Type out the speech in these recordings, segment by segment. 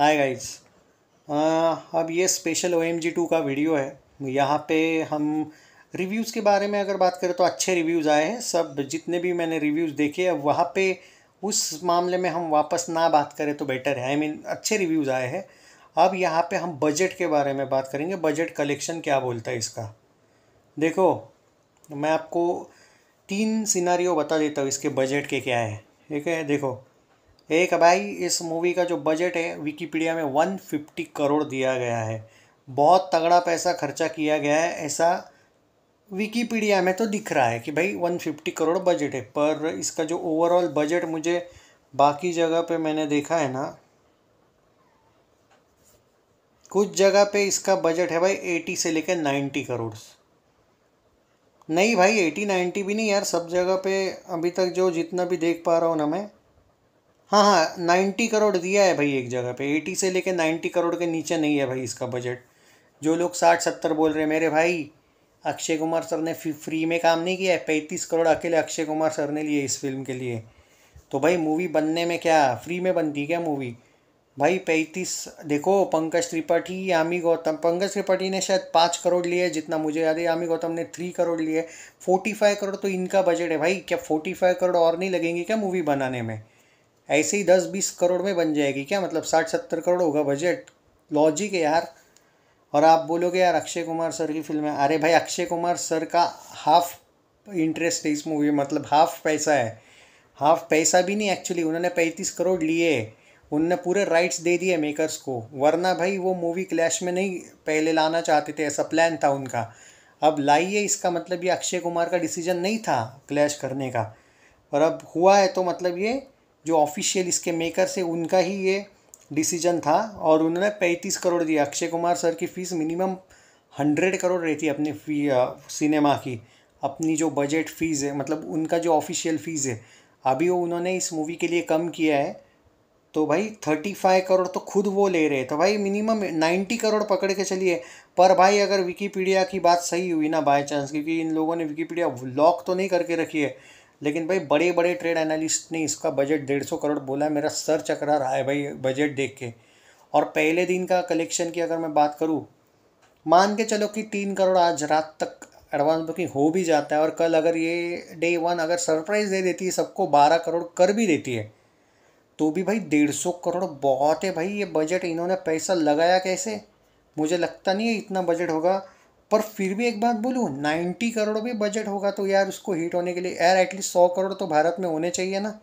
हाय guys अब ये special O M G two का वीडियो है यहाँ पे हम रिव्यूज़ के बारे में अगर बात करें तो अच्छे रिव्यूज़ आए हैं सब जितने भी मैंने रिव्यूज़ देखे अब वहाँ पे उस मामले में हम वापस ना बात करें तो बेटर है आई I मीन mean, अच्छे रिव्यूज़ आए हैं अब यहाँ पे हम बजट के बारे में बात करेंगे बजट कलेक्शन क्या बोलता है इसका देखो मैं आपको तीन सिनारियों बता देता हूँ इसके बजट के क्या है ठीक है देखो एक भाई इस मूवी का जो बजट है विकीपीडिया में वन फिफ्टी करोड़ दिया गया है बहुत तगड़ा पैसा खर्चा किया गया है ऐसा विकीपीडिया में तो दिख रहा है कि भाई वन फिफ्टी करोड़ बजट है पर इसका जो ओवरऑल बजट मुझे बाकी जगह पे मैंने देखा है ना कुछ जगह पे इसका बजट है भाई एटी से लेकर नाइन्टी करोड़ नहीं भाई एटी नाइन्टी भी नहीं यार सब जगह पे अभी तक जो जितना भी देख पा रहा हूँ ना मैं हाँ हाँ नाइन्टी करोड़ दिया है भाई एक जगह पे एटी से लेके नाइन्टी करोड़ के नीचे नहीं है भाई इसका बजट जो लोग साठ सत्तर बोल रहे हैं मेरे भाई अक्षय कुमार सर ने फ्री में काम नहीं किया है पैंतीस करोड़ अकेले अक्षय कुमार सर ने लिए इस फिल्म के लिए तो भाई मूवी बनने में क्या फ्री में बनती क्या मूवी भाई पैंतीस देखो पंकज त्रिपाठी यामी गौतम पंकज त्रिपाठी ने शायद पाँच करोड़ लिए जितना मुझे याद है यामी गौतम ने थ्री करोड़ लिए फोर्टी फाइव करोड़ तो इनका बजट है भाई क्या फोर्टी फाइव करोड़ और नहीं लगेंगे क्या मूवी बनाने में ऐसे ही दस बीस करोड़ में बन जाएगी क्या मतलब साठ सत्तर करोड़ होगा बजट लॉजिक है यार और आप बोलोगे यार अक्षय कुमार सर की फिल्म है अरे भाई अक्षय कुमार सर का हाफ इंटरेस्ट है इस मूवी में मतलब हाफ पैसा है हाफ पैसा भी नहीं एक्चुअली उन्होंने पैंतीस करोड़ लिए उनने पूरे राइट्स दे दिए मेकर्स को वरना भाई वो मूवी क्लैश में नहीं पहले लाना चाहते थे ऐसा प्लान था उनका अब लाइए इसका मतलब ये अक्षय कुमार का डिसीजन नहीं था क्लैश करने का और अब हुआ है तो मतलब ये जो ऑफिशियल इसके मेकर से उनका ही ये डिसीजन था और उन्होंने पैंतीस करोड़ दिया अक्षय कुमार सर की फ़ीस मिनिमम हंड्रेड करोड़ रहती है अपने फी सिनेमा की अपनी जो बजट फ़ीस है मतलब उनका जो ऑफिशियल फ़ीस है अभी वो उन्होंने इस मूवी के लिए कम किया है तो भाई थर्टी फाइव करोड़ तो खुद वो ले रहे तो भाई मिनिमम नाइन्टी करोड़ पकड़ के चलिए पर भाई अगर विकीपीडिया की बात सही हुई ना बाई चांस क्योंकि इन लोगों ने विकीपीडिया लॉक तो नहीं करके रखी है लेकिन भाई बड़े बड़े ट्रेड एनालिस्ट ने इसका बजट डेढ़ सौ करोड़ बोला है मेरा सर चकरा रहा है भाई बजट देख के और पहले दिन का कलेक्शन की अगर मैं बात करूँ मान के चलो कि तीन करोड़ आज रात तक एडवांस बुकिंग हो भी जाता है और कल अगर ये डे वन अगर सरप्राइज़ दे देती है सबको बारह करोड़ कर भी देती है तो भी भाई डेढ़ सौ करोड़ बहुत है भाई ये बजट इन्होंने पैसा लगाया कैसे मुझे लगता नहीं है इतना बजट होगा पर फिर भी एक बात बोलूँ नाइन्टी करोड़ भी बजट होगा तो यार उसको हिट होने के लिए यार एटलीस्ट सौ करोड़ तो भारत में होने चाहिए ना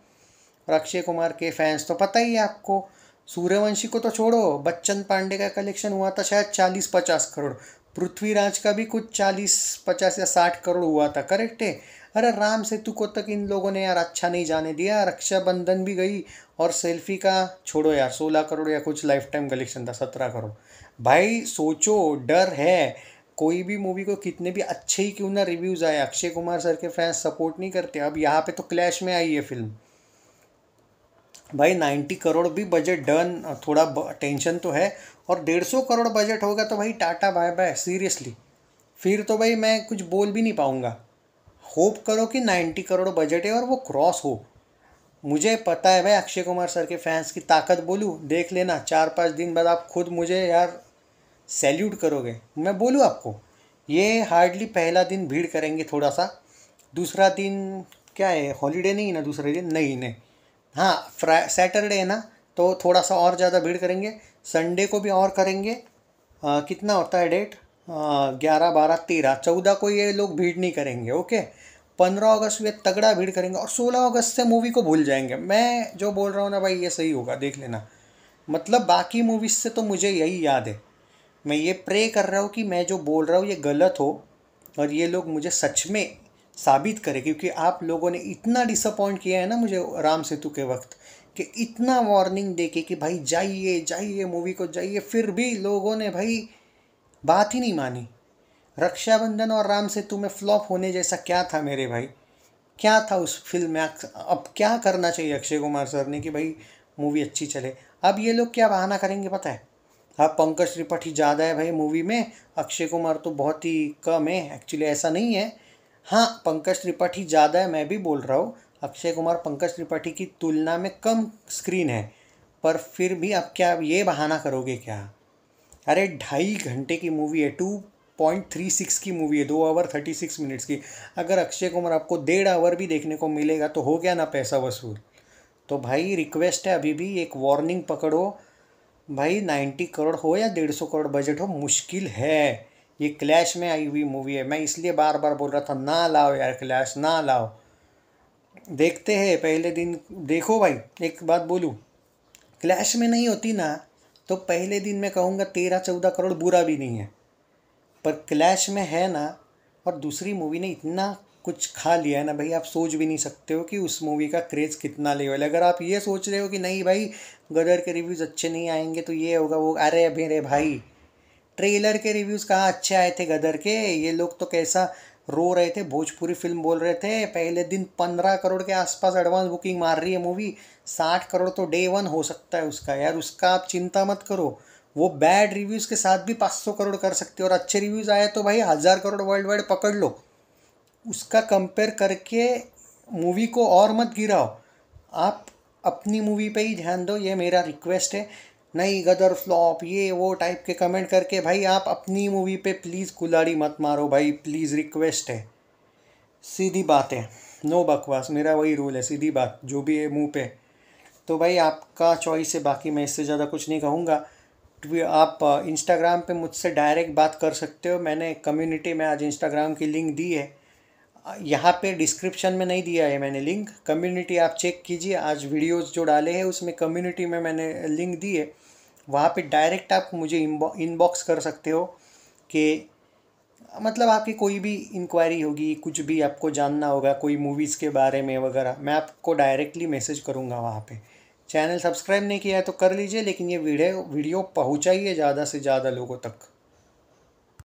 और अक्षय कुमार के फैंस तो पता ही है आपको सूर्यवंशी को तो छोड़ो बच्चन पांडे का कलेक्शन हुआ था शायद चालीस पचास करोड़ पृथ्वीराज का भी कुछ चालीस पचास या साठ करोड़ हुआ था करेक्ट है अरे राम सेतु को तक इन लोगों ने यार अच्छा नहीं जाने दिया रक्षाबंधन भी गई और सेल्फी का छोड़ो यार सोलह करोड़ या कुछ लाइफ टाइम कलेक्शन था सत्रह करोड़ भाई सोचो डर है कोई भी मूवी को कितने भी अच्छे ही क्यों ना रिव्यूज़ आए अक्षय कुमार सर के फैंस सपोर्ट नहीं करते अब यहाँ पे तो क्लैश में आई है फिल्म भाई नाइन्टी करोड़ भी बजट डन थोड़ा टेंशन तो है और डेढ़ सौ करोड़ बजट होगा तो भाई टाटा बाय बाय सीरियसली फिर तो भाई मैं कुछ बोल भी नहीं पाऊँगा होप करो कि नाइन्टी करोड़ बजट है और वो क्रॉस हो मुझे पता है भाई अक्षय कुमार सर के फैंस की ताकत बोलूँ देख लेना चार पाँच दिन बाद आप खुद मुझे यार सैल्यूट करोगे मैं बोलूँ आपको ये हार्डली पहला दिन भीड़ करेंगे थोड़ा सा दूसरा दिन क्या है हॉलीडे नहीं ना दूसरे दिन नहीं नहीं हाँ फ्रा सैटरडे है ना तो थोड़ा सा और ज़्यादा भीड़ करेंगे संडे को भी और करेंगे आ, कितना होता है डेट ग्यारह बारह तेरह चौदह को ये लोग भीड़ नहीं करेंगे ओके पंद्रह अगस्त ये तगड़ा भीड़ करेंगे और सोलह अगस्त से मूवी को भूल जाएंगे मैं जो बोल रहा हूँ ना भाई ये सही होगा देख लेना मतलब बाकी मूवीज़ से तो मुझे यही याद है मैं ये प्रे कर रहा हूँ कि मैं जो बोल रहा हूँ ये गलत हो और ये लोग मुझे सच में साबित करें क्योंकि आप लोगों ने इतना डिसअपॉइंट किया है ना मुझे राम सेतु के वक्त कि इतना वार्निंग दे के कि भाई जाइए जाइए मूवी को जाइए फिर भी लोगों ने भाई बात ही नहीं मानी रक्षाबंधन और राम सेतु में फ्लॉप होने जैसा क्या था मेरे भाई क्या था उस फिल्म में अब क्या करना चाहिए अक्षय कुमार सर ने कि भाई मूवी अच्छी चले अब ये लोग क्या बहाना करेंगे पता है हाँ पंकज त्रिपाठी ज़्यादा है भाई मूवी में अक्षय कुमार तो बहुत ही कम है एक्चुअली ऐसा नहीं है हाँ पंकज त्रिपाठी ज़्यादा है मैं भी बोल रहा हूँ अक्षय कुमार पंकज त्रिपाठी की तुलना में कम स्क्रीन है पर फिर भी आप क्या ये बहाना करोगे क्या अरे ढाई घंटे की मूवी है टू पॉइंट थ्री सिक्स की मूवी है दो आवर थर्टी सिक्स मिनट्स की अगर अक्षय कुमार आपको डेढ़ आवर भी देखने को मिलेगा तो हो गया ना पैसा वसूल तो भाई रिक्वेस्ट है अभी भी एक वार्निंग पकड़ो भाई नाइन्टी करोड़ हो या डेढ़ सौ करोड़ बजट हो मुश्किल है ये क्लैश में आई हुई मूवी है मैं इसलिए बार बार बोल रहा था ना लाओ यार क्लैश ना लाओ देखते हैं पहले दिन देखो भाई एक बात बोलूँ क्लैश में नहीं होती ना तो पहले दिन मैं कहूँगा तेरह चौदह करोड़ बुरा भी नहीं है पर क्लैश में है ना और दूसरी मूवी ने इतना कुछ खा लिया है ना भाई आप सोच भी नहीं सकते हो कि उस मूवी का क्रेज़ कितना लेवल है अगर आप ये सोच रहे हो कि नहीं भाई गदर के रिव्यूज़ अच्छे नहीं आएंगे तो ये होगा वो अरे मेरे भाई ट्रेलर के रिव्यूज़ कहाँ अच्छे आए थे गदर के ये लोग तो कैसा रो रहे थे भोजपुरी फिल्म बोल रहे थे पहले दिन पंद्रह करोड़ के आसपास एडवांस बुकिंग मार रही है मूवी साठ करोड़ तो डे वन हो सकता है उसका यार उसका आप चिंता मत करो वो बैड रिव्यूज़ के साथ भी पाँच सौ करोड़ कर सकते हो और अच्छे रिव्यूज़ आए तो भाई हज़ार करोड़ वर्ल्ड वाइड पकड़ लो उसका कंपेयर करके मूवी को और मत गिराओ आप अपनी मूवी पे ही ध्यान दो ये मेरा रिक्वेस्ट है नहीं गदर फ्लॉप ये वो टाइप के कमेंट करके भाई आप अपनी मूवी पे प्लीज़ कुलाड़ी मत मारो भाई प्लीज़ रिक्वेस्ट है सीधी बात है नो बकवास मेरा वही रूल है सीधी बात जो भी है मुंह पे तो भाई आपका चॉइस है बाकी मैं इससे ज़्यादा कुछ नहीं कहूँगा आप इंस्टाग्राम uh, पे मुझसे डायरेक्ट बात कर सकते हो मैंने कम्युनिटी में आज इंस्टाग्राम की लिंक दी है यहाँ पे डिस्क्रिप्शन में नहीं दिया है मैंने लिंक कम्युनिटी आप चेक कीजिए आज वीडियोस जो डाले हैं उसमें कम्युनिटी में मैंने लिंक दी है वहाँ पे डायरेक्ट आप मुझे इनबॉक्स कर सकते हो कि मतलब आपकी कोई भी इंक्वायरी होगी कुछ भी आपको जानना होगा कोई मूवीज़ के बारे में वगैरह मैं आपको डायरेक्टली मैसेज करूँगा वहाँ पर चैनल सब्सक्राइब नहीं किया है तो कर लीजिए लेकिन ये वीडियो वीडियो पहुँचाइए ज़्यादा से ज़्यादा लोगों तक